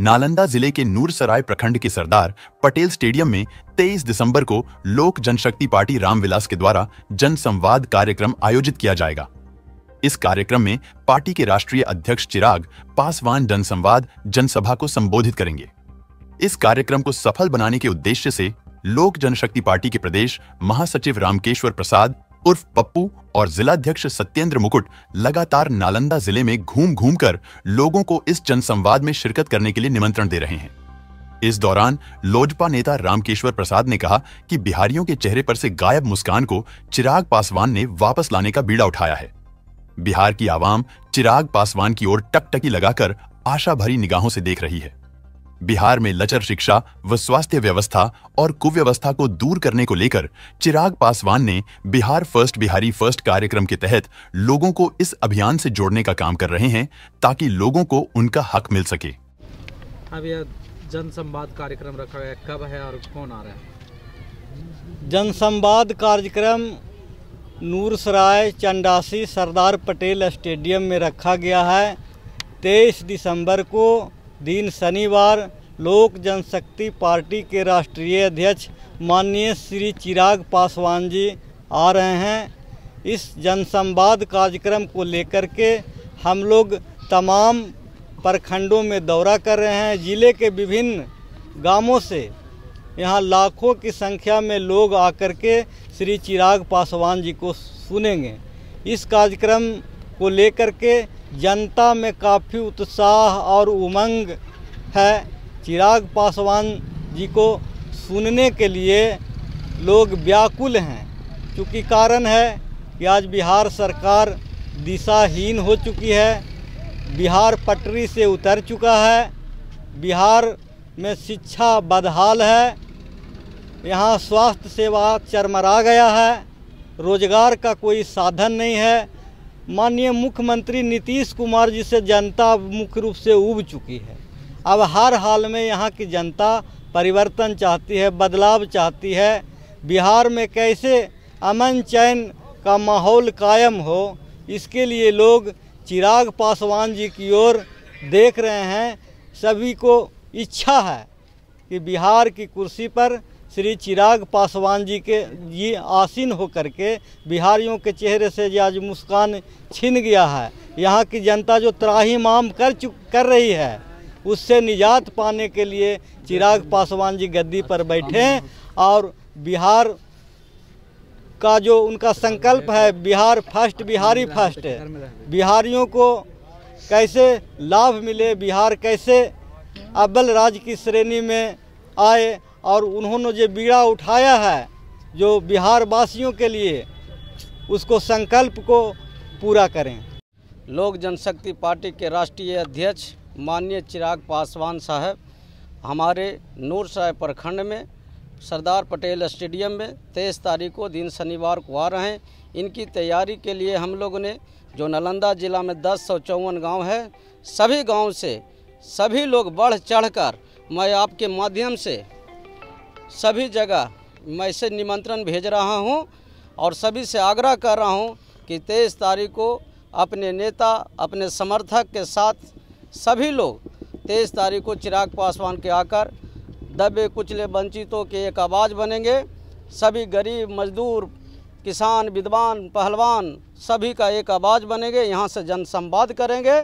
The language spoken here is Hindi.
नालंदा जिले के नूरसराय प्रखंड के सरदार पटेल स्टेडियम में 23 दिसंबर को लोक जनशक्ति पार्टी रामविलास के द्वारा जनसंवाद कार्यक्रम आयोजित किया जाएगा इस कार्यक्रम में पार्टी के राष्ट्रीय अध्यक्ष चिराग पासवान जनसंवाद जनसभा को संबोधित करेंगे इस कार्यक्रम को सफल बनाने के उद्देश्य से लोक जनशक्ति पार्टी के प्रदेश महासचिव रामकेश्वर प्रसाद उर्फ पप्पू और जिलाध्यक्ष सत्येंद्र मुकुट लगातार नालंदा जिले में घूम घूम कर लोगों को इस जनसंवाद में शिरकत करने के लिए निमंत्रण दे रहे हैं इस दौरान लोजपा नेता रामकेश्वर प्रसाद ने कहा कि बिहारियों के चेहरे पर से गायब मुस्कान को चिराग पासवान ने वापस लाने का बीड़ा उठाया है बिहार की आवाम चिराग पासवान की ओर टकटकी लगाकर आशा भरी निगाहों से देख रही है बिहार में लचर शिक्षा व स्वास्थ्य व्यवस्था और कुव्यवस्था को दूर करने को लेकर चिराग पासवान ने बिहार फर्स्ट बिहारी फर्स्ट कार्यक्रम के तहत लोगों को इस अभियान से जोड़ने का काम कर रहे हैं ताकि लोगों को उनका हक मिल सके अब यह जनसंवाद कार्यक्रम रखा गया कब है और कौन आ रहा है जनसंवाद कार्यक्रम नूरसराय चंडासी सरदार पटेल स्टेडियम में रखा गया है तेईस दिसंबर को दिन शनिवार लोक जनशक्ति पार्टी के राष्ट्रीय अध्यक्ष माननीय श्री चिराग पासवान जी आ रहे हैं इस जनसंवाद कार्यक्रम को लेकर के हम लोग तमाम प्रखंडों में दौरा कर रहे हैं ज़िले के विभिन्न गांवों से यहाँ लाखों की संख्या में लोग आकर के श्री चिराग पासवान जी को सुनेंगे इस कार्यक्रम को लेकर के जनता में काफ़ी उत्साह और उमंग है चिराग पासवान जी को सुनने के लिए लोग व्याकुल हैं क्योंकि कारण है कि आज बिहार सरकार दिशाहीन हो चुकी है बिहार पटरी से उतर चुका है बिहार में शिक्षा बदहाल है यहाँ स्वास्थ्य सेवा चरमरा गया है रोज़गार का कोई साधन नहीं है माननीय मुख्यमंत्री नीतीश कुमार जी से जनता मुख्य रूप से उब चुकी है अब हर हाल में यहाँ की जनता परिवर्तन चाहती है बदलाव चाहती है बिहार में कैसे अमन चैन का माहौल कायम हो इसके लिए लोग चिराग पासवान जी की ओर देख रहे हैं सभी को इच्छा है कि बिहार की कुर्सी पर श्री चिराग पासवान जी के ये आसीन होकर के बिहारियों के चेहरे से आज मुस्कान छिन गया है यहाँ की जनता जो त्राही माम कर चुक कर रही है उससे निजात पाने के लिए चिराग पासवान जी गद्दी पर बैठे और बिहार का जो उनका संकल्प है बिहार फर्स्ट बिहारी फर्स्ट बिहारियों को कैसे लाभ मिले बिहार कैसे अव्वल राज्य की श्रेणी में आए और उन्होंने जो बीड़ा उठाया है जो बिहार वासियों के लिए उसको संकल्प को पूरा करें लोक जनशक्ति पार्टी के राष्ट्रीय अध्यक्ष माननीय चिराग पासवान साहब हमारे नूर प्रखंड में सरदार पटेल स्टेडियम में तेईस तारीख को दिन शनिवार को आ रहे हैं इनकी तैयारी के लिए हम लोगों ने जो नालंदा ज़िला में दस सौ चौवन गाँव है सभी गाँव से सभी लोग बढ़ चढ़कर मैं आपके माध्यम से सभी जगह मैं इसे निमंत्रण भेज रहा हूँ और सभी से आग्रह कर रहा हूँ कि तेईस तारीख को अपने नेता अपने समर्थक के साथ सभी लोग तेईस तारीख को चिराग पासवान के आकर दबे कुचले वंचितों के एक आवाज़ बनेंगे सभी गरीब मजदूर किसान विद्वान पहलवान सभी का एक आवाज़ बनेंगे यहाँ से जनसंवाद करेंगे